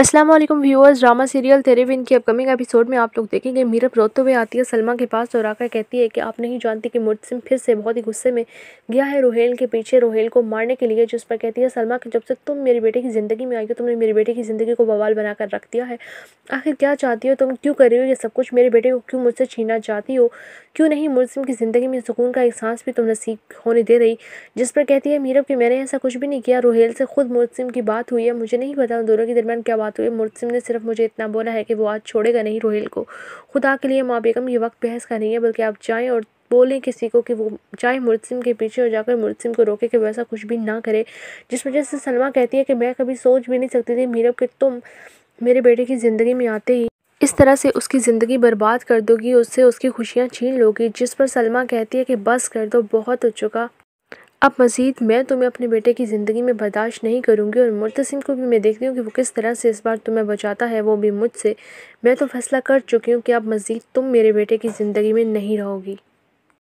Aslam viewers drama serial तेरे बिन की upcoming episode में आप लोग देखेंगे मीरा रोते हुए आती है सलमा के पास और आकर कहती है कि आप नहीं जानती कि मुर्तसिम फिर से बहुत ही गुस्से में गया है रोहेल के पीछे रोहेल को मारने के लिए जिस पर कहती है सलमा कि जब से तुम मेरे बेटे की ज़िंदगी में आई हो तुमने मेरे बेटे की ज़िंदगी को बवाल बनाकर रख दिया है आखिर क्या चाहती हो तुम क्यों कर रही हो ये सब कुछ मेरे बेटे को क्यों मुझसे छीना चाहती हो क्यों नहीं मुर्तसिम की ज़िंदगी में सुकून का एहसास भी तुम नसीब होने दे रही जिस पर कहती है मीरब कि मैंने ऐसा कुछ भी नहीं किया रोहेल से ख़ुद मुर्तसिम की बात हुई है मुझे नहीं पता दोनों के दरमियान क्या बात बात हुई मुर्सिम ने सिर्फ मुझे इतना बोला है कि वो आज छोड़ेगा नहीं रोहिल को खुदा के लिए माँ बेगम ये वक्त बहस का नहीं है बल्कि आप जाएँ और बोलें किसी को कि वो चाहे मुर्सिम के पीछे और जाकर मुर्सिम को रोके कि वैसा कुछ भी ना करे जिस वजह से सलमा कहती है कि मैं कभी सोच भी नहीं सकती थी मीरब कि तुम मेरे बेटे की ज़िंदगी में आते ही इस तरह से उसकी ज़िंदगी बर्बाद कर दोगी उससे उसकी खुशियाँ छीन लोगी जिस पर सलमा कहती है कि बस कर दो बहुत हो चुका अब मज़ीद मैं तुम्हें अपने बेटे की ज़िंदगी में बर्दाश्त नहीं करूँगी और मुतसिम को भी मैं देखती हूँ कि वो किस तरह से इस बार तुम्हें बचाता है वो भी मुझसे मैं तो फ़ैसला कर चुकी हूँ कि अब मज़ीद तुम मेरे बेटे की ज़िंदगी में नहीं रहोगी